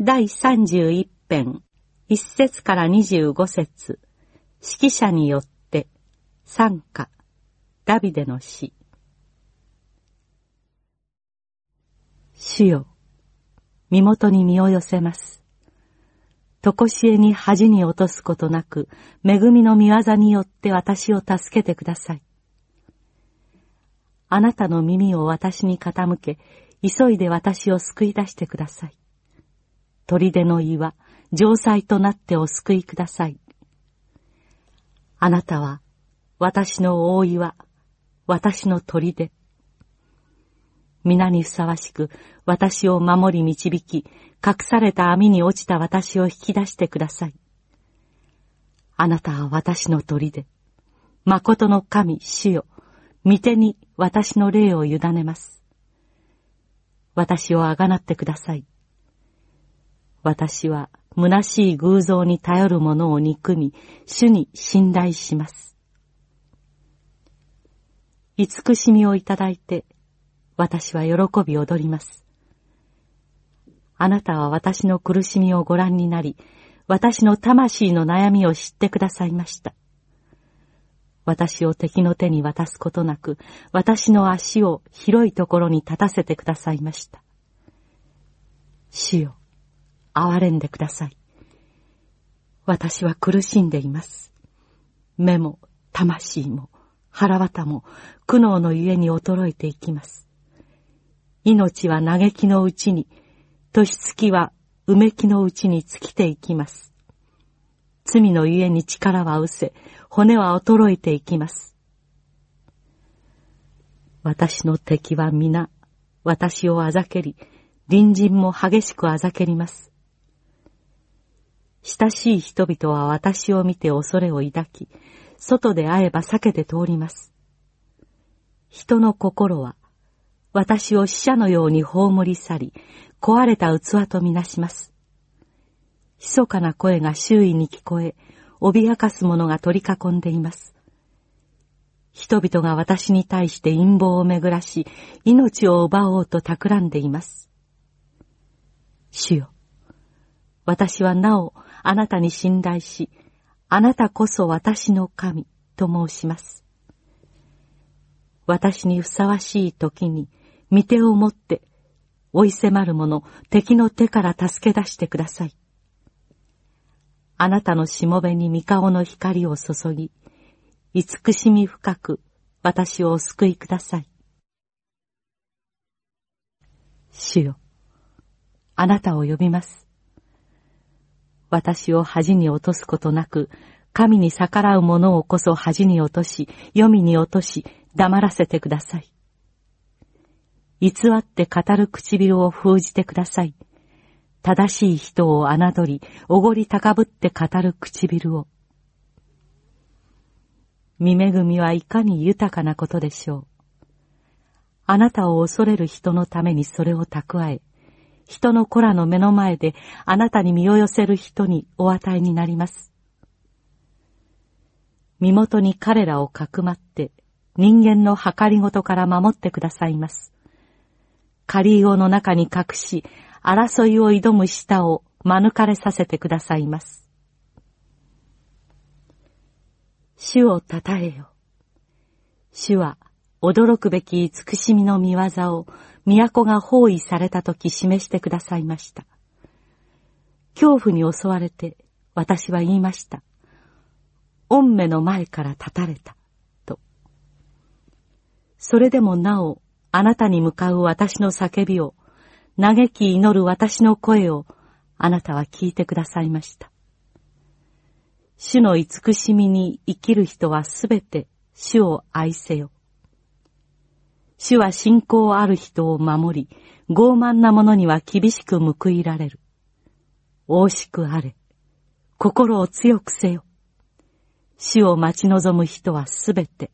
第31編、1節から25節、指揮者によって、参加、ダビデの詩。主よ、身元に身を寄せます。とこしえに恥に落とすことなく、恵みの見業によって私を助けてください。あなたの耳を私に傾け、急いで私を救い出してください。砦の岩、城塞となってお救いください。あなたは、私の大岩、私の砦。皆にふさわしく、私を守り導き、隠された網に落ちた私を引き出してください。あなたは私の砦。誠の神、主よ。御手に私の霊を委ねます。私をあがなってください。私は虚しい偶像に頼る者を憎み、主に信頼します。慈しみをいただいて、私は喜び踊ります。あなたは私の苦しみをご覧になり、私の魂の悩みを知ってくださいました。私を敵の手に渡すことなく、私の足を広いところに立たせてくださいました。主よ憐れんでください。私は苦しんでいます。目も、魂も、腹渡も、苦悩のゆえに衰えていきます。命は嘆きのうちに、年月はうめきのうちに尽きていきます。罪のゆえに力は失せ、骨は衰えていきます。私の敵は皆、私をあざけり、隣人も激しくあざけります。親しい人々は私を見て恐れを抱き、外で会えば避けて通ります。人の心は、私を死者のように葬り去り、壊れた器とみなします。密かな声が周囲に聞こえ、脅かす者が取り囲んでいます。人々が私に対して陰謀を巡らし、命を奪おうと企んでいます。主よ、私はなおあなたに信頼し、あなたこそ私の神と申します。私にふさわしい時に、御手を持って、追い迫る者、敵の手から助け出してください。あなたのしもべに御顔の光を注ぎ、慈しみ深く私をお救いください。主よ、あなたを呼びます。私を恥に落とすことなく、神に逆らう者をこそ恥に落とし、読みに落とし、黙らせてください。偽って語る唇を封じてください。正しい人を侮り、おごり高ぶって語る唇を。見恵みはいかに豊かなことでしょう。あなたを恐れる人のためにそれを蓄え、人の子らの目の前であなたに身を寄せる人にお与えになります。身元に彼らをかくまって人間の計りごとから守ってくださいます。仮用の中に隠し、争いを挑む舌を免れさせてくださいます。主を称えよ。主は驚くべき慈しみの見業を都が包囲された時示してくださいました。恐怖に襲われて私は言いました。御目の前から立たれた、と。それでもなお、あなたに向かう私の叫びを、嘆き祈る私の声を、あなたは聞いてくださいました。主の慈しみに生きる人はすべて主を愛せよ。主は信仰ある人を守り、傲慢な者には厳しく報いられる。惜しくあれ。心を強くせよ。主を待ち望む人はすべて